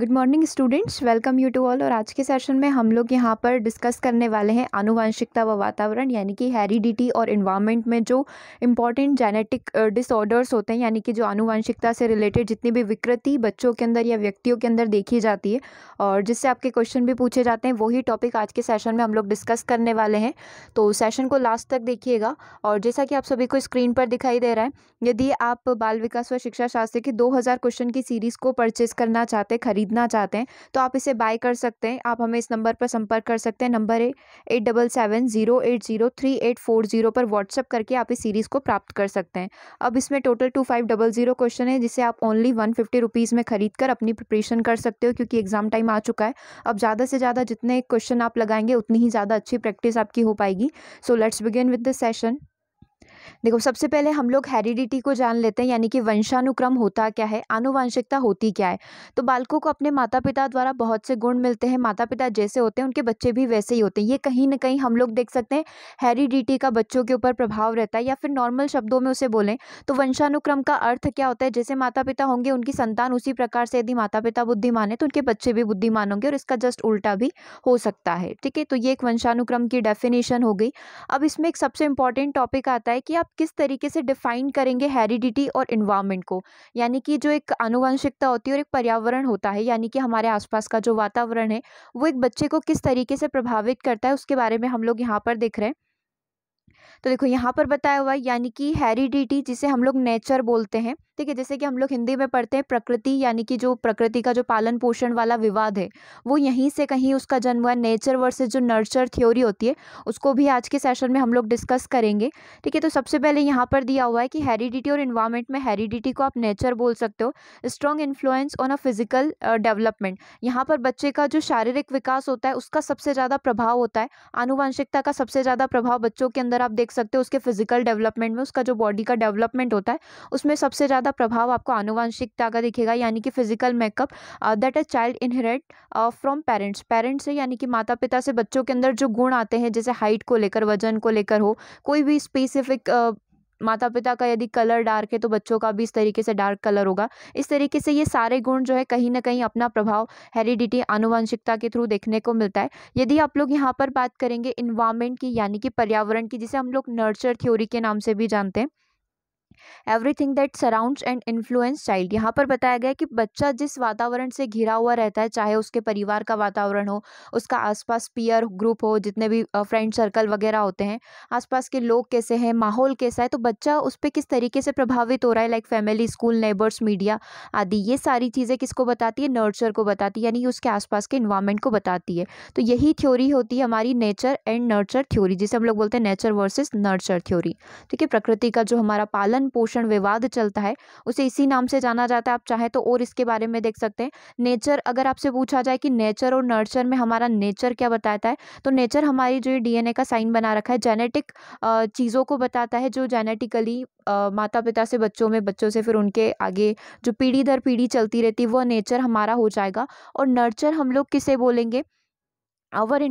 good morning students welcome you to all और आज के सेशन में हम लोग यहाँ पर डिस्कस करने वाले हैं आनुवंशिकता व वातावरण यानी कि हेरिडिटी और इन्वायरमेंट में जो इम्पॉर्टेंट जेनेटिक डिसऑर्डर्स होते हैं यानी कि जो आनुवंशिकता से रिलेटेड जितनी भी विकृति बच्चों के अंदर या व्यक्तियों के अंदर देखी जाती है और जिससे आपके क्वेश्चन भी पूछे जाते हैं वही टॉपिक आज के सेशन में हम लोग डिस्कस करने वाले हैं तो सेशन को लास्ट तक देखिएगा और जैसा कि आप सभी को स्क्रीन पर दिखाई दे रहा है यदि आप बाल विकास व शिक्षा शास्त्र की दो क्वेश्चन की सीरीज़ को परचेज करना चाहते खरीद ख़रीदना चाहते हैं तो आप इसे बाय कर सकते हैं आप हमें इस नंबर पर संपर्क कर सकते हैं नंबर है eight double seven zero eight zero three eight four zero पर व्हाट्सअप करके आप इस सीरीज़ को प्राप्त कर सकते हैं अब इसमें total two five double zero question है जिसे आप ओनली वन फिफ्टी रुपीज़ में खरीद कर अपनी प्रिपरेशन कर सकते हो क्योंकि एग्ज़ाम टाइम आ चुका है अब ज़्यादा से ज़्यादा जितने क्वेश्चन आप लगाएंगे उतनी ही ज़्यादा अच्छी प्रैक्टिस आपकी हो पाएगी so let's begin with the session देखो सबसे पहले हम लोग हेरिडिटी को जान लेते हैं यानी कि वंशानुक्रम होता क्या है आनुवंशिकता होती क्या है तो बालकों को अपने माता पिता द्वारा बहुत से गुण मिलते हैं माता पिता जैसे होते हैं उनके बच्चे भी वैसे ही होते हैं ये कहीं ना कहीं हम लोग देख सकते हैं हेरिडिटी का बच्चों के ऊपर प्रभाव रहता है या फिर नॉर्मल शब्दों में उसे बोलें तो वंशानुक्रम का अर्थ क्या होता है जैसे माता पिता होंगे उनकी संतान उसी प्रकार से यदि माता पिता बुद्धिमान है तो उनके बच्चे भी बुद्धिमान होंगे और इसका जस्ट उल्टा भी हो सकता है ठीक है तो ये एक वंशानुक्रम की डेफिनेशन हो गई अब इसमें एक सबसे इम्पॉर्टेंट टॉपिक आता है कि आप किस तरीके से डिफ़ाइन करेंगे हेरिडिटी और इन्वायरमेंट को यानी कि जो एक आनुवंशिकता होती है और एक पर्यावरण होता है यानी कि हमारे आसपास का जो वातावरण है वो एक बच्चे को किस तरीके से प्रभावित करता है उसके बारे में हम लोग यहाँ पर देख रहे हैं तो देखो यहाँ पर बताया हुआ है यानी कि हेरिडिटी जिसे हम लोग नेचर बोलते हैं ठीक है जैसे कि हम लोग हिंदी में पढ़ते हैं प्रकृति यानी कि जो प्रकृति का जो पालन पोषण वाला विवाद है वो यहीं से कहीं उसका जन्म हुआ नेचर वर्सेज जो नर्चर थ्योरी होती है उसको भी आज के सेशन में हम लोग डिस्कस करेंगे ठीक है तो सबसे पहले यहाँ पर दिया हुआ है कि हेरिडिटी और इन्वायरमेंट में हेरिडिटी को आप नेचर बोल सकते हो strong influence on a physical development यहाँ पर बच्चे का जो शारीरिक विकास होता है उसका सबसे ज़्यादा प्रभाव होता है आनुवंशिकता का सबसे ज़्यादा प्रभाव बच्चों के अंदर आप देख सकते हो उसके फिजिकल डेवलपमेंट में उसका जो बॉडी का डेवलपमेंट होता है उसमें सबसे ज़्यादा ज़्यादा प्रभाव आपको आनुवंशिकता का दिखेगा यानी कि physical makeup that a child inherit from parents parents से यानी कि माता पिता से बच्चों के अंदर जो गुण आते हैं जैसे हाइट को लेकर वजन को लेकर हो कोई भी स्पेसिफिक uh, माता पिता का यदि कलर डार्क है तो बच्चों का भी इस तरीके से डार्क कलर होगा इस तरीके से ये सारे गुण जो है कहीं ना कहीं अपना प्रभाव हेरिडिटी आनुवंशिकता के थ्रू देखने को मिलता है यदि आप लोग यहाँ पर बात करेंगे इन्वायरमेंट की यानी कि पर्यावरण की जिसे हम लोग नर्चर थ्योरी के नाम से भी जानते हैं everything that surrounds and influence child यहाँ पर बताया गया कि बच्चा जिस वातावरण से घिरा हुआ रहता है चाहे उसके परिवार का वातावरण हो उसका आसपास पीयर ग्रुप हो जितने भी फ्रेंड सर्कल वगैरह होते हैं आसपास के लोग कैसे हैं माहौल कैसा है तो बच्चा उस पर किस तरीके से प्रभावित हो रहा है like family school neighbours media आदि ये सारी चीज़ें किसको बताती है नर्चर को बताती है यानी कि उसके आसपास के इन्वायरमेंट को बताती है तो यही थ्योरी होती है हमारी नेचर एंड नर्चर थ्योरी जिसे हम लोग बोलते हैं नेचर वर्सेज नर्चर थ्योरी ठीक है प्रकृति का जो हमारा पालन पोषण विवाद चलता है उसे इसी नाम से जाना जाता है आप चाहें तो और इसके बारे में देख सकते हैं नेचर अगर आपसे पूछा जाए कि नेचर और नर्चर में हमारा नेचर क्या बताता है तो नेचर हमारी जो डीएनए का साइन बना रखा है जेनेटिक चीज़ों को बताता है जो जेनेटिकली माता पिता से बच्चों में बच्चों से फिर उनके आगे जो पीढ़ी दर पीढ़ी चलती रहती है वह नेचर हमारा हो जाएगा और नर्चर हम लोग किसे बोलेंगे our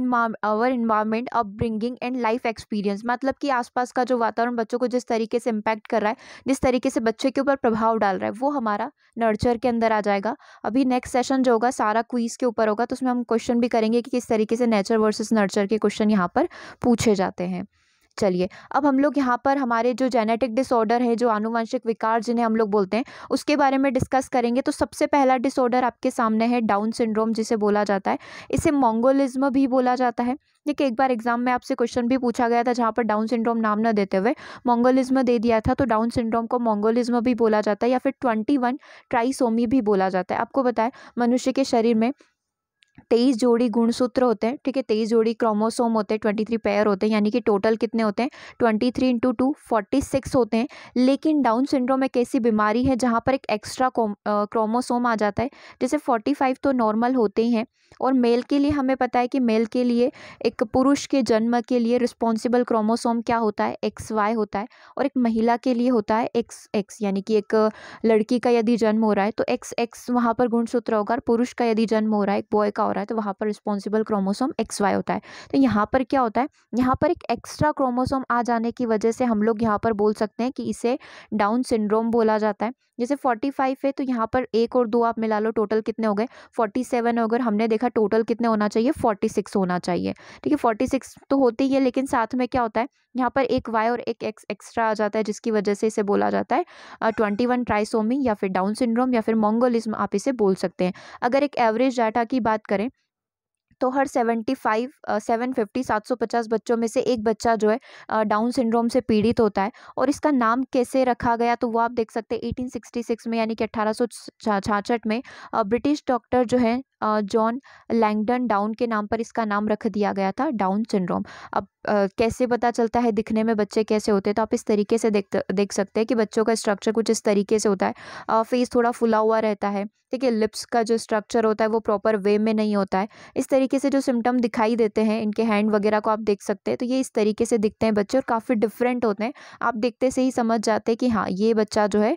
our environment upbringing and life experience मतलब कि आसपास का जो वातावरण बच्चों को जिस तरीके से इम्पैक्ट कर रहा है जिस तरीके से बच्चे के ऊपर प्रभाव डाल रहा है वो हमारा नर्चर के अंदर आ जाएगा अभी नेक्स्ट सेशन जो होगा सारा क्वीज़ के ऊपर होगा तो उसमें हम क्वेश्चन भी करेंगे कि किस तरीके से नेचर वर्सेज नर्चर के क्वेश्चन यहाँ पर पूछे जाते हैं चलिए अब हम लोग यहाँ पर हमारे जो जेनेटिक डिसऑर्डर है जो आनुवंशिक विकार जिन्हें हम लोग बोलते हैं उसके बारे में डिस्कस करेंगे तो सबसे पहला डिसऑर्डर आपके सामने है डाउन सिंड्रोम जिसे बोला जाता है इसे मोंगोलिज्म भी बोला जाता है देखिए एक बार एग्जाम में आपसे क्वेश्चन भी पूछा गया था जहाँ पर डाउन सिंड्रोम नाम न देते हुए मोंगोलिज्म दे दिया था तो डाउन सिंड्रोम को मोंगोलिज्म भी बोला जाता है या फिर ट्वेंटी वन ट्राइसोमी भी बोला जाता है आपको बताए मनुष्य के शरीर में तेईस जोड़ी गुणसूत्र होते हैं ठीक है तेईस जोड़ी क्रोमोसोम होते हैं ट्वेंटी थ्री पेयर होते हैं यानी कि टोटल कितने होते हैं twenty three into two forty six होते हैं लेकिन डाउन सिंड्रोम एक ऐसी बीमारी है जहाँ पर एक एक्स्ट्रा क्रोमोसोम आ जाता है जैसे फोर्टी फाइव तो नॉर्मल होते ही हैं और मेल के लिए हमें पता है कि मेल के लिए एक पुरुष के जन्म के लिए रिस्पॉन्सिबल क्रोमोसोम क्या होता है एक्स वाई होता है और एक महिला के लिए होता है एक्स एक्स यानी कि एक लड़की का यदि जन्म हो रहा है तो एक्स एक्स वहाँ पर गुणसूत्र होगा और पुरुष का यदि जन्म हो रहा है एक बॉय का हो रहा है तो वहाँ पर रिस्पॉन्सिबल क्रोमोसोम एक्स वाई होता है तो यहाँ पर क्या होता है यहाँ पर एक एक्स्ट्रा क्रोमोसोम आ जाने की वजह से हम लोग यहाँ पर बोल सकते हैं कि इसे डाउन सिंड्रोम बोला जाता है जैसे फोर्टी फाइव है तो यहाँ पर एक और दो आप मिला लो टोटल कितने हो गए फोर्टी सेवन अगर हमने देखा लिखा टोटल कितने होना चाहिए फोर्टी सिक्स होना चाहिए ठीक है फोर्टी सिक्स तो होती ही है लेकिन साथ में क्या होता है यहाँ पर एक वाई और एक एक्स एक्स्ट्रा आ जाता है जिसकी वजह से इसे बोला जाता है ट्वेंटी वन ट्राइसोमी या फिर डाउन सिंड्रोम या फिर मोंगोलिज्म आप इसे बोल सकते हैं अगर एक एवरेज डाटा की बात करें तो हर सेवेंटी फाइव सेवन फिफ्टी सात सौ पचास बच्चों में से एक बच्चा जो है डाउन सिंड्रोम से पीड़ित होता है और इसका नाम कैसे रखा गया तो वो आप देख सकते हैं एटीन सिक्सटी सिक्स में यानी कि अट्ठारह सौ छाछठ में ब्रिटिश डॉक्टर जो है जॉन लैंगडन डाउन के नाम पर इसका नाम रख दिया गया था डाउन सिंड्रोम अब कैसे पता चलता है दिखने में बच्चे कैसे होते हैं तो आप इस तरीके से देख देख सकते हैं कि बच्चों का स्ट्रक्चर कुछ इस तरीके से होता है फेस थोड़ा फुला हुआ रहता है ठीक है लिप्स का जो स्ट्रक्चर होता है वो प्रॉपर वे में नहीं होता है इस तरीके से जो सिम्टम दिखाई देते हैं इनके हैंड वगैरह को आप देख सकते हैं तो ये इस तरीके से दिखते हैं बच्चे और काफ़ी डिफरेंट होते हैं आप देखते से ही समझ जाते हैं कि हाँ ये बच्चा जो है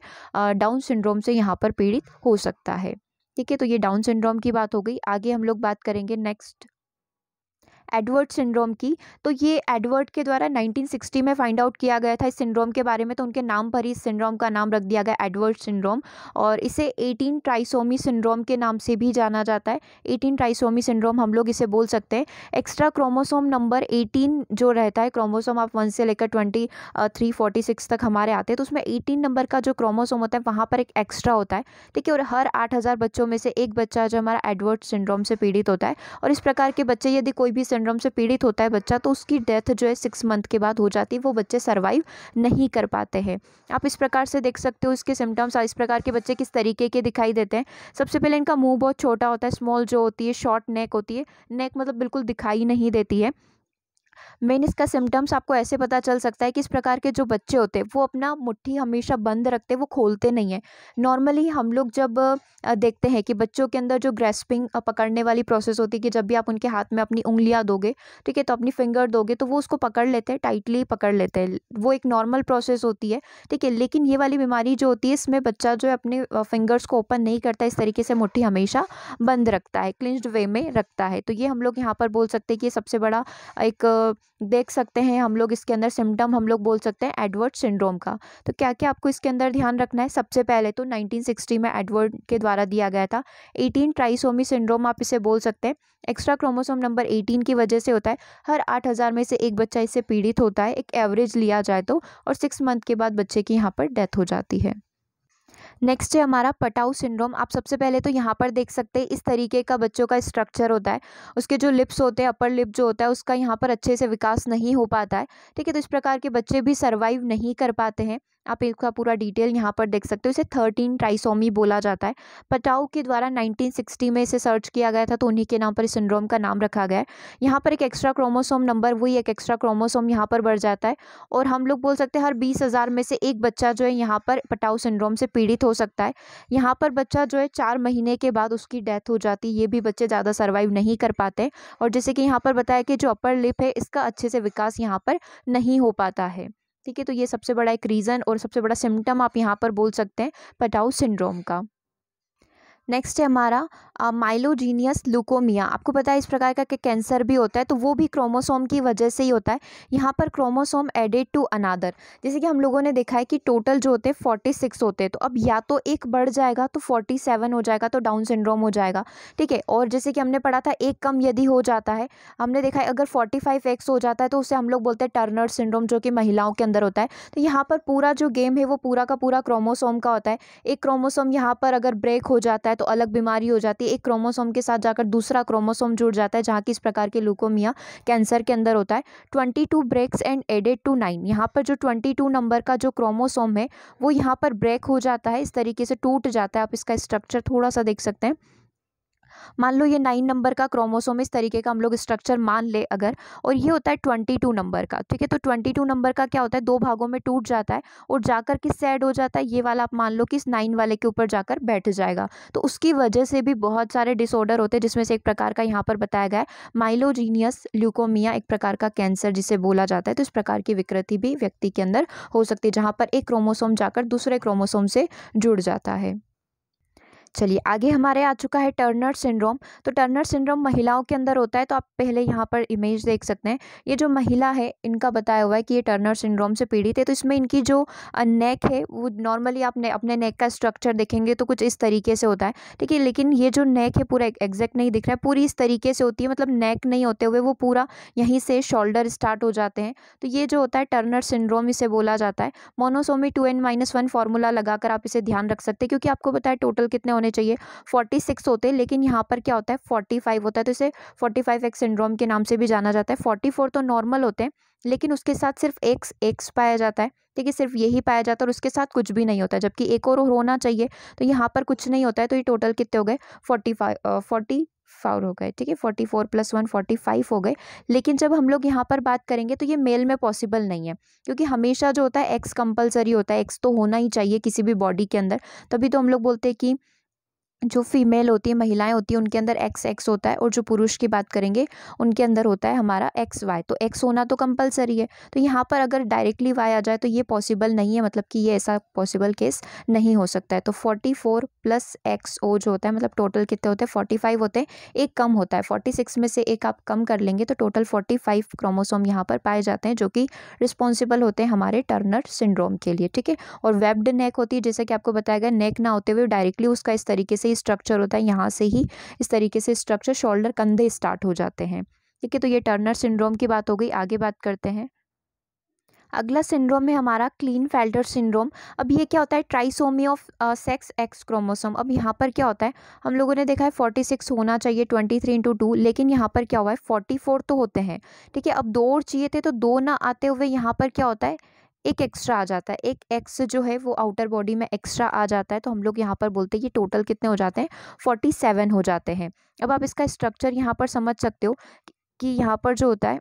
डाउन सिंड्रोम से यहाँ पर पीड़ित हो सकता है ठीक है तो ये डाउन सिंड्रोम की बात हो गई आगे हम लोग बात करेंगे नेक्स्ट एडवर्ड सिंड्रोम की तो ये एडवर्ड के द्वारा 1960 में फाइंड आउट किया गया था इस सिंड्रोम के बारे में तो उनके नाम पर ही इस सिंड्रोम का नाम रख दिया गया एडवर्ड सिंड्रोम और इसे 18 ट्राइसोमी सिंड्रोम के नाम से भी जाना जाता है 18 ट्राइसोमी सिंड्रोम हम लोग इसे बोल सकते हैं एक्स्ट्रा क्रोमोसोम नंबर एटीन जो रहता है क्रोमोसोम आप वन से लेकर ट्वेंटी थ्री फोर्टी सिक्स तक हमारे आते हैं तो उसमें एटीन नंबर का जो क्रोमोसोम होता है वहाँ पर एक एक्स्ट्रा होता है ठीक है और हर आठ हज़ार बच्चों में से एक बच्चा जो हमारा एडवर्ड सिंड्रोम से पीड़ित होता है और इस प्रकार के बच्चे यदि कोई भी सिंड्रोम से पीड़ित होता है बच्चा तो उसकी डेथ जो है सिक्स मंथ के बाद हो जाती है वो बच्चे सर्वाइव नहीं कर पाते हैं आप इस प्रकार से देख सकते हो इसके सिम्टम्स और इस प्रकार के बच्चे किस तरीके के दिखाई देते हैं सबसे पहले इनका मुंह बहुत छोटा होता है स्मॉल जो होती है शॉर्ट नेक होती है नेक मतलब बिल्कुल दिखाई नहीं देती है मेन इसका सिम्टम्स आपको ऐसे पता चल सकता है कि इस प्रकार के जो बच्चे होते हैं वो अपना मुट्ठी हमेशा बंद रखते वो खोलते नहीं हैं नॉर्मली हम लोग जब देखते हैं कि बच्चों के अंदर जो ग्रेस्पिंग पकड़ने वाली प्रोसेस होती है कि जब भी आप उनके हाथ में अपनी उंगलियाँ दोगे ठीक है तो अपनी फिंगर दोगे तो वो उसको पकड़ लेते हैं टाइटली पकड़ लेते हैं वो एक नॉर्मल प्रोसेस होती है ठीक है लेकिन ये वाली बीमारी जो होती है इसमें बच्चा जो है अपने फिंगर्स को ओपन नहीं करता इस तरीके से मुठ्ठी हमेशा बंद रखता है क्लिंज्ड वे में रखता है तो ये हम लोग यहाँ पर बोल सकते हैं कि सबसे बड़ा एक देख सकते हैं हम लोग इसके अंदर सिम्टम हम लोग बोल सकते हैं एडवर्ड सिंड्रोम का तो क्या क्या आपको इसके अंदर ध्यान रखना है सबसे पहले तो 1960 में एडवर्ड के द्वारा दिया गया था 18 ट्राइसोमी सिंड्रोम आप इसे बोल सकते हैं एक्स्ट्रा क्रोमोसोम नंबर 18 की वजह से होता है हर 8000 में से एक बच्चा इससे पीड़ित होता है एक एवरेज लिया जाए तो और सिक्स मंथ के बाद बच्चे की यहाँ पर डेथ हो जाती है नेक्स्ट है हमारा पटाऊ सिंड्रोम आप सबसे पहले तो यहाँ पर देख सकते हैं इस तरीके का बच्चों का स्ट्रक्चर होता है उसके जो लिप्स होते हैं अपर लिप जो होता है उसका यहाँ पर अच्छे से विकास नहीं हो पाता है ठीक है तो इस प्रकार के बच्चे भी सर्वाइव नहीं कर पाते हैं आप इसका पूरा डिटेल यहाँ पर देख सकते हो इसे थर्टीन ट्राइसोमी बोला जाता है पटाऊ के द्वारा 1960 में इसे सर्च किया गया था तो उन्हीं के नाम पर इस सिंड्रोम का नाम रखा गया है यहाँ पर एक एक्स्ट्रा क्रोमोसोम नंबर वही एक एक्स्ट्रा क्रोमोसोम यहाँ पर बढ़ जाता है और हम लोग बोल सकते हैं हर बीस हज़ार में से एक बच्चा जो है यहाँ पर पटाऊ सिंड्रोम से पीड़ित हो सकता है यहाँ पर बच्चा जो है चार महीने के बाद उसकी डेथ हो जाती है ये भी बच्चे ज़्यादा सर्वाइव नहीं कर पाते और जैसे कि यहाँ पर बताया कि जो अपर लिप है इसका अच्छे से विकास यहाँ पर नहीं हो पाता है ठीक है तो ये सबसे बड़ा एक रीज़न और सबसे बड़ा सिम्टम आप यहाँ पर बोल सकते हैं पटाऊ सिंड्रोम का नेक्स्ट है हमारा माइलोजीनियस लुकोमिया आपको पता है इस प्रकार का कैंसर भी होता है तो वो भी क्रोमोसोम की वजह से ही होता है यहाँ पर क्रोमोसोम एडेड टू अनादर जैसे कि हम लोगों ने देखा है कि टोटल जो होते हैं फोर्टी सिक्स होते हैं तो अब या तो एक बढ़ जाएगा तो फोर्टी सेवन हो जाएगा तो डाउन सिंड्रोम हो जाएगा ठीक है और जैसे कि हमने पढ़ा था एक कम यदि हो जाता है हमने देखा है अगर फोर्टी फाइव एक्स हो जाता है तो उसे हम लोग बोलते हैं टर्नर सिंड्रोम जो कि महिलाओं के अंदर होता है तो यहाँ पर पूरा जो गेम है वो पूरा का पूरा क्रोमोसोम का होता है एक क्रोमोसोम यहाँ पर अगर ब्रेक हो जाता है तो अलग बीमारी हो जाती है के एक क्रोमोसोम के साथ जाकर दूसरा क्रोमोसोम जुड़ जाता है जहाँ की इस प्रकार के लूकोमिया कैंसर के अंदर होता है twenty two breaks and added to nine यहाँ पर जो ट्वेंटी टू नंबर का जो क्रोमोसोम है वो यहाँ पर ब्रेक हो जाता है इस तरीके से टूट जाता है आप इसका स्ट्रक्चर थोड़ा सा देख सकते हैं मान लो ये नाइन नंबर का क्रोमोसोम इस तरीके का हम लोग स्ट्रक्चर मान ले अगर और ये होता है ट्वेंटी टू नंबर का ठीक है तो ट्वेंटी टू नंबर का क्या होता है दो भागों में टूट जाता है और जाकर किस से ऐड हो जाता है ये वाला आप मान लो कि इस नाइन वाले के ऊपर जाकर बैठ जाएगा तो उसकी वजह से भी बहुत सारे डिसऑर्डर होते हैं जिसमें से एक प्रकार का यहाँ पर बताया गया है माइलोजीनियस ल्यूकोमिया एक प्रकार का कैंसर जिसे बोला जाता है तो इस प्रकार की विकृति भी व्यक्ति के अंदर हो सकती है जहाँ पर एक क्रोमोसोम जाकर दूसरे क्रोमोसोम से जुड़ जाता है चलिए आगे हमारे आ चुका है टर्नर सिंड्रोम तो टर्नर सिंड्रोम महिलाओं के अंदर होता है तो आप पहले यहाँ पर इमेज देख सकते हैं ये जो महिला है इनका बताया हुआ है कि ये टर्नर सिंड्रोम से पीड़ित है तो इसमें इनकी जो नेक है वो नॉर्मली आप ने, अपने नेक का स्ट्रक्चर देखेंगे तो कुछ इस तरीके से होता है ठीक है लेकिन ये जो नेक है पूरा एग्जैक्ट नहीं दिख रहा है पूरी इस तरीके से होती है मतलब नेक नहीं होते हुए वो पूरा यहीं से शोल्डर स्टार्ट हो जाते हैं तो ये जो होता है टर्नर सिंड्रोम इसे बोला जाता है monosomy two n minus one formula लगाकर आप इसे ध्यान रख सकते हैं क्योंकि आपको बताया टोटल कितने होने होने चाहिए फोर्टी सिक्स होते हैं लेकिन यहाँ पर क्या होता है फोर्टी फाइव होता है तो इसे फोर्टी फाइव एक्स सिंड्रोम के नाम से भी जाना जाता है फोर्टी फोर तो नॉर्मल होते हैं लेकिन उसके साथ सिर्फ एक्स एक्स पाया जाता है ठीक है सिर्फ यही पाया जाता है और उसके साथ कुछ भी नहीं होता जबकि एक और होना चाहिए तो यहाँ पर कुछ नहीं होता है तो ये टोटल कितने हो गए फोर्टी फाइव फोर्टी फाउर हो गए ठीक है forty four plus one forty five हो गए लेकिन जब हम लोग यहाँ पर बात करेंगे तो ये मेल में पॉसिबल नहीं है क्योंकि हमेशा जो होता है एक्स कंपलसरी होता है एक्स तो होना ही चाहिए किसी भी बॉडी के अंदर तभी तो हम लोग बोलते हैं कि जो फीमेल होती है महिलाएं होती हैं उनके अंदर एक्स एक्स होता है और जो पुरुष की बात करेंगे उनके अंदर होता है हमारा एक्स वाई तो एक्स होना तो कंपलसरी है तो यहाँ पर अगर डायरेक्टली वाई आ जाए तो ये पॉसिबल नहीं है मतलब कि ये ऐसा पॉसिबल केस नहीं हो सकता है तो forty four plus X O जो होता है मतलब टोटल कितने होते हैं फोर्टी फाइव होते हैं एक कम होता है फोर्टी सिक्स में से एक आप कम कर लेंगे तो टोटल फोर्टी फाइव क्रोमोसोम यहाँ पर पाए जाते हैं जो कि रिस्पॉन्सिबल होते हैं हमारे टर्नर सिंड्रोम के लिए ठीक है और वेब्ड नेक होती है जैसे कि आपको बताया गया नेक ना होते हुए डायरेक्टली उसका इस तरीके से से ही स्ट्रक्चर होता है यहाँ से ही इस तरीके से स्ट्रक्चर शोल्डर कंधे स्टार्ट हो जाते हैं ठीक है तो ये टर्नर सिंड्रोम की बात हो गई आगे बात करते हैं अगला सिंड्रोम है हमारा क्लीन फेल्डर सिंड्रोम अब ये क्या होता है trisomy of sex X chromosome अब यहाँ पर क्या होता है हम लोगों ने देखा है फोर्टी सिक्स होना चाहिए ट्वेंटी थ्री इंटू टू लेकिन यहाँ पर क्या हुआ है फोर्टी फोर तो होते हैं ठीक है अब दो और चाहिए थे तो दो ना आते हुए यहाँ पर क्या होता है एक एक्स्ट्रा आ जाता है एक एक्स जो है वो आउटर बॉडी में एक्स्ट्रा आ जाता है तो हम लोग यहाँ पर बोलते हैं कि टोटल कितने हो जाते हैं फोर्टी सेवन हो जाते हैं अब आप इसका स्ट्रक्चर यहाँ पर समझ सकते हो कि यहाँ पर जो होता है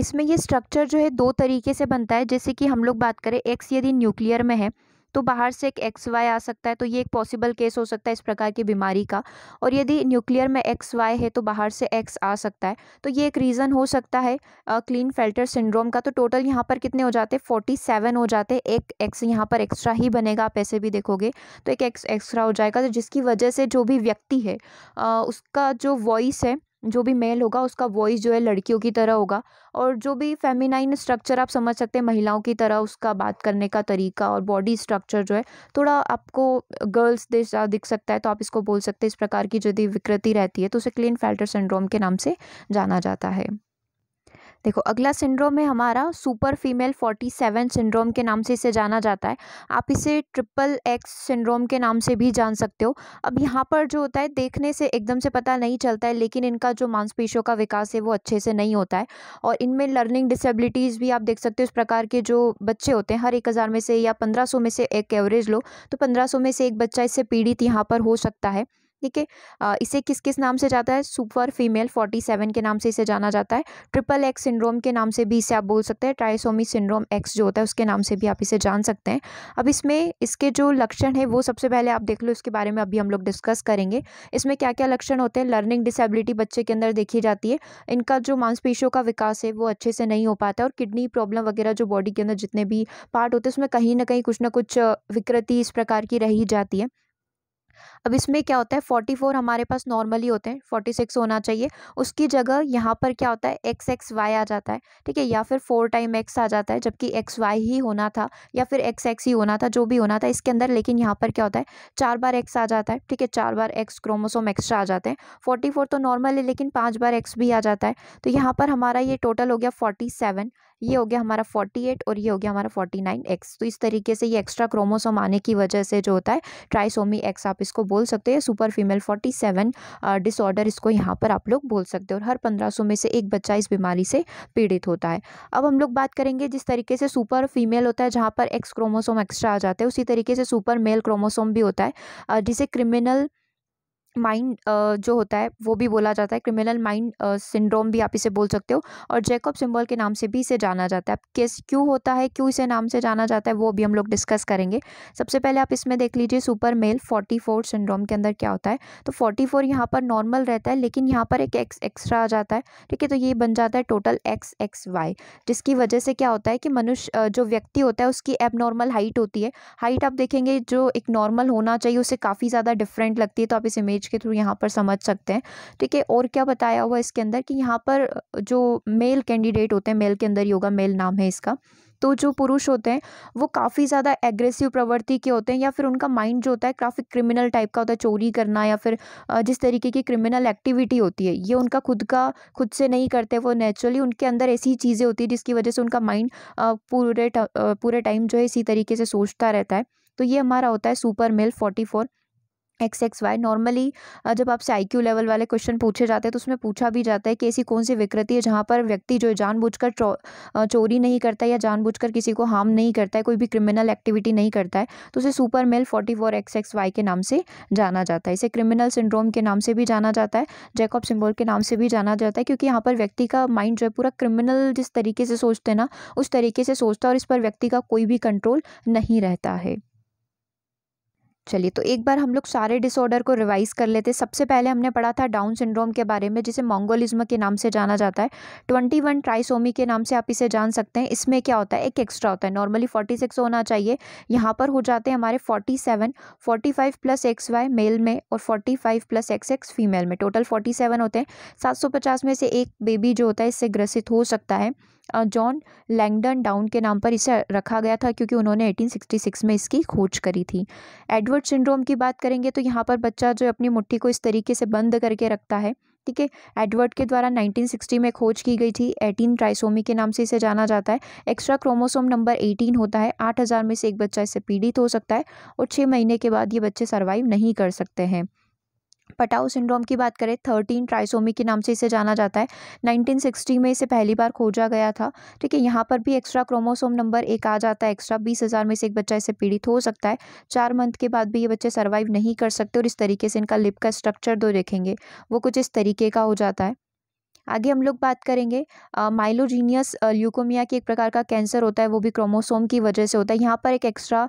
इसमें ये स्ट्रक्चर जो है दो तरीके से बनता है जैसे कि हम लोग बात करें एक्स यदि न्यूक्लियर में है तो बाहर से एक एक्स वाई आ सकता है तो ये एक पॉसिबल केस हो सकता है इस प्रकार की बीमारी का और यदि न्यूक्लियर में एक्स वाई है तो बाहर से एक्स आ सकता है तो ये एक रीज़न हो सकता है क्लीन फिल्टर सिंड्रोम का तो टोटल यहाँ पर कितने हो जाते हैं फोर्टी सेवन हो जाते एक एक्स यहाँ पर एक्स्ट्रा ही बनेगा आप ऐसे भी देखोगे तो एक एक्स एक्स्ट्रा हो जाएगा तो जिसकी वजह से जो भी व्यक्ति है आ, उसका जो वॉइस है जो भी मेल होगा उसका वॉइस जो है लड़कियों की तरह होगा और जो भी फेमिनाइन स्ट्रक्चर आप समझ सकते हैं महिलाओं की तरह उसका बात करने का तरीका और बॉडी स्ट्रक्चर जो है थोड़ा आपको गर्ल्स जैसा दिख सकता है तो आप इसको बोल सकते हैं इस प्रकार की यदि विकृति रहती है तो उसे क्लीन फेल्टर सिंड्रोम के नाम से जाना जाता है देखो अगला सिंड्रोम है हमारा super female forty seven syndrome के नाम से इसे जाना जाता है आप इसे ट्रिपल एक्स सिंड्रोम के नाम से भी जान सकते हो अब यहाँ पर जो होता है देखने से एकदम से पता नहीं चलता है लेकिन इनका जो मांसपेशियों का विकास है वो अच्छे से नहीं होता है और इनमें लर्निंग डिसेबिलिटीज़ भी आप देख सकते हो इस प्रकार के जो बच्चे होते हैं हर एक हज़ार में से या पंद्रह सौ में से एक एवरेज लो तो पंद्रह सौ में से एक बच्चा इससे पीड़ित यहाँ पर हो सकता है ठीक है इसे किस किस नाम से जाता है सुपर फीमेल 47 के नाम से इसे जाना जाता है ट्रिपल एक्स सिंड्रोम के नाम से भी इसे आप बोल सकते हैं ट्राइसोमी सिंड्रोम एक्स जो होता है उसके नाम से भी आप इसे जान सकते हैं अब इसमें इसके जो लक्षण है वो सबसे पहले आप देख लो इसके बारे में अभी हम लोग डिस्कस करेंगे इसमें क्या क्या लक्षण होते हैं लर्निंग डिसेबिलिटी बच्चे के अंदर देखी जाती है इनका जो मांसपेशियों का विकास है वो अच्छे से नहीं हो पाता और किडनी प्रॉब्लम वगैरह जो बॉडी के अंदर जितने भी पार्ट होते हैं उसमें कहीं ना कहीं कुछ ना कुछ विकृति इस प्रकार की रही जाती है अब इसमें क्या होता है फोर्टी फोर हमारे पास नॉर्मली होते हैं फोर्टी सिक्स होना चाहिए उसकी जगह यहाँ पर क्या होता है एक्स एक्स वाई आ जाता है ठीक है या फिर फोर टाइम एक्स आ जाता है जबकि एक्स वाई ही होना था या फिर एक्स एक्स ही होना था जो भी होना था इसके अंदर लेकिन यहाँ पर क्या होता है चार बार एक्स आ जाता है ठीक है चार बार एक्स क्रोमोसोम एक्स्ट्रा आ जाते हैं फोर्टी फोर तो नॉर्मल है लेकिन पाँच बार एक्स भी आ जाता है तो यहाँ पर हमारा ये टोटल हो गया फोर्टी सेवन ये हो गया हमारा फोर्टी एट और ये हो गया हमारा फोर्टी नाइन एक्स तो इस तरीके से ये एक्स्ट्रा क्रोमोसोम आने की वजह से जो होता है ट्राइसोमी एक्स आप इसको बोल सकते हो super female forty seven disorder इसको यहाँ पर आप लोग बोल सकते हो और हर पंद्रह सौ में से एक बच्चा इस बीमारी से पीड़ित होता है अब हम लोग बात करेंगे जिस तरीके से सुपर फीमेल होता है जहाँ पर एक्स क्रोमोसोम एक्स्ट्रा आ जाते हैं उसी तरीके से सुपर मेल क्रोमोसोम भी होता है uh, जिसे क्रिमिनल माइंड जो होता है वो भी बोला जाता है क्रिमिनल माइंड सिंड्रोम भी आप इसे बोल सकते हो और जैकब सिम्बॉल के नाम से भी इसे जाना जाता है अब किस क्यों होता है क्यों इसे नाम से जाना जाता है वो अभी हम लोग डिस्कस करेंगे सबसे पहले आप इसमें देख लीजिए super male forty four syndrome के अंदर क्या होता है तो फोर्टी फोर यहाँ पर नॉर्मल रहता है लेकिन यहाँ पर एक एक्स एक्स्ट्रा आ जाता है ठीक है तो ये बन जाता है टोटल एक्स एक्स वाई जिसकी वजह से क्या होता है कि मनुष्य जो व्यक्ति होता है उसकी एबनॉर्मल हाइट होती है हाइट आप देखेंगे जो एक नॉर्मल होना चाहिए उसे काफ़ी ज़्यादा डिफरेंट लगती है तो आप इस इमेज के थ्रू यहाँ पर समझ सकते हैं ठीक है और क्या बताया हुआ इसके अंदर कि यहाँ पर जो मेल कैंडिडेट होते हैं मेल के अंदर योगा मेल नाम है इसका तो जो पुरुष होते हैं वो काफ़ी ज़्यादा एग्रेसिव प्रवृत्ति के होते हैं या फिर उनका माइंड जो होता है काफ़ी क्रिमिनल टाइप का होता है चोरी करना या फिर जिस तरीके की क्रिमिनल एक्टिविटी होती है ये उनका खुद का खुद से नहीं करते वो नेचुरली उनके अंदर ऐसी चीज़ें होती है जिसकी वजह से उनका माइंड पूरे पूरे टाइम जो है इसी तरीके से सोचता रहता है तो ये हमारा होता है super male forty four X X Y normally जब आपसे आई क्यू लेवल वाले क्वेश्चन पूछे जाते हैं तो उसमें पूछा भी जाता है कि ऐसी कौन सी विकृति है जहाँ पर व्यक्ति जो है जानबूझकर चोरी नहीं करता या जानबूझकर किसी को हार्म नहीं करता है कोई भी क्रिमिनल एक्टिविटी नहीं करता है तो उसे super male forty four X X Y के नाम से जाना जाता है इसे क्रिमिनल सिंड्रोम के नाम से भी जाना जाता है जैकॉब सिम्बोल के नाम से भी जाना जाता है क्योंकि यहाँ पर व्यक्ति का माइंड जो है पूरा क्रिमिनल जिस तरीके से सोचते हैं ना उस तरीके से सोचता है और इस पर व्यक्ति का कोई भी कंट्रोल नहीं रहता है चलिए तो एक बार हम लोग सारे डिसऑर्डर को रिवाइज़ कर लेते सबसे पहले हमने पढ़ा था डाउन सिंड्रोम के बारे में जिसे मोंगोलिज्म के नाम से जाना जाता है ट्वेंटी वन ट्राइसोमी के नाम से आप इसे जान सकते हैं इसमें क्या होता है एक एक्स्ट्रा होता है नॉर्मली फोर्टी सिक्स होना चाहिए यहाँ पर हो जाते हैं हमारे forty seven forty five plus X Y male में और forty five plus X X female में टोटल फोर्टी सेवन होते हैं सात सौ पचास में से एक बेबी जो होता है इससे ग्रसित हो सकता है जॉन लैंगडन डाउन के नाम पर इसे रखा गया था क्योंकि उन्होंने 1866 में इसकी खोज करी थी एडवर्ड सिंड्रोम की बात करेंगे तो यहाँ पर बच्चा जो अपनी मुट्ठी को इस तरीके से बंद करके रखता है ठीक है एडवर्ड के द्वारा 1960 में खोज की गई थी 18 ट्राइसोमी के नाम से इसे जाना जाता है एक्स्ट्रा क्रोमोसोम नंबर 18 होता है 8000 में से एक बच्चा इससे पीड़ित हो सकता है और छः महीने के बाद ये बच्चे सर्वाइव नहीं कर सकते हैं पटाऊ सिंड्रोम की बात करें थर्टीन ट्राइसोमी के नाम से इसे जाना जाता है 1960 में इसे पहली बार खोजा गया था ठीक है यहाँ पर भी एक्स्ट्रा क्रोमोसोम नंबर एक आ जाता है एक्स्ट्रा बीस हज़ार में से एक बच्चा इसे पीड़ित हो सकता है चार मंथ के बाद भी ये बच्चे सर्वाइव नहीं कर सकते और इस तरीके से इनका लिप का स्ट्रक्चर दो तो देखेंगे वो कुछ इस तरीके का हो जाता है आगे हम लोग बात करेंगे माइलोजीनियस ल्यूकोमिया की एक प्रकार का कैंसर होता है वो भी क्रोमोसोम की वजह से होता है यहाँ पर एक एक्स्ट्रा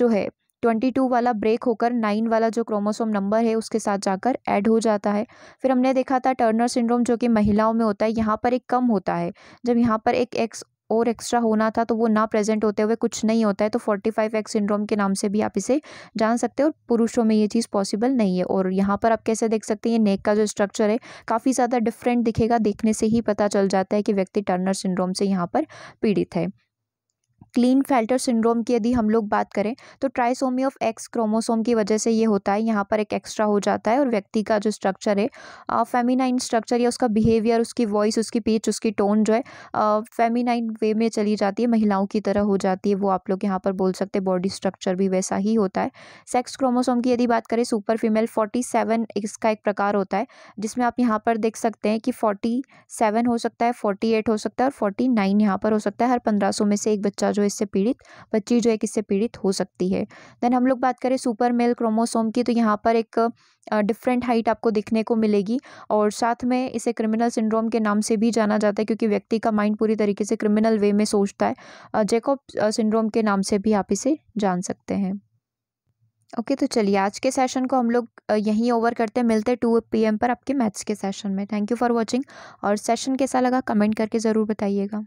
जो है ट्वेंटी टू वाला ब्रेक होकर नाइन वाला जो क्रोमोसोम नंबर है उसके साथ जाकर ऐड हो जाता है फिर हमने देखा था टर्नर सिंड्रोम जो कि महिलाओं में होता है यहाँ पर एक कम होता है जब यहाँ पर एक एक्स और एक्स्ट्रा होना था तो वो ना प्रेजेंट होते हुए कुछ नहीं होता है तो फोर्टी फाइव एक्स सिंड्रोम के नाम से भी आप इसे जान सकते हो और पुरुषों में ये चीज़ पॉसिबल नहीं है और यहाँ पर आप कैसे देख सकते हैं ये नेक का जो स्ट्रक्चर है काफ़ी ज़्यादा डिफरेंट दिखेगा देखने से ही पता चल जाता है कि व्यक्ति टर्नर सिंड्रोम से यहाँ पर पीड़ित है क्लीन फेल्टर सिंड्रोम की यदि हम लोग बात करें तो ट्राइसोमी ऑफ एक्स क्रोमोसोम की वजह से ये होता है यहाँ पर एक एक्स्ट्रा हो जाता है और व्यक्ति का जो स्ट्रक्चर है फेमिनाइन स्ट्रक्चर या उसका बिहेवियर उसकी वॉइस उसकी पीच उसकी टोन जो है फेमिनाइन वे में चली जाती है महिलाओं की तरह हो जाती है वो आप लोग यहाँ पर बोल सकते हैं बॉडी स्ट्रक्चर भी वैसा ही होता है सेक्स क्रोमोसोम की यदि बात करें सुपर फीमेल फोर्टी सेवन इसका एक प्रकार होता है जिसमें आप यहाँ पर देख सकते हैं कि फोर्टी सेवन हो सकता है फोर्टी एट हो सकता है और फोर्टी नाइन यहाँ पर हो सकता है हर पंद्रह सौ में से एक बच्चा जो इससे पीड़ित बच्ची जो है किससे पीड़ित हो सकती है देन हम लोग बात करें सुपर मेल क्रोमोसोम की तो यहाँ पर एक डिफरेंट हाइट आपको देखने को मिलेगी और साथ में इसे क्रिमिनल सिंड्रोम के नाम से भी जाना जाता है क्योंकि व्यक्ति का माइंड पूरी तरीके से क्रिमिनल वे में सोचता है जेकॉब सिंड्रोम के नाम से भी आप इसे जान सकते हैं ओके okay, तो चलिए आज के सेशन को हम लोग यहीं ओवर करते हैं मिलते हैं टू पी पर आपके मैथ्स के सेशन में थैंक यू फॉर वाचिंग और सेशन कैसा लगा कमेंट करके ज़रूर बताइएगा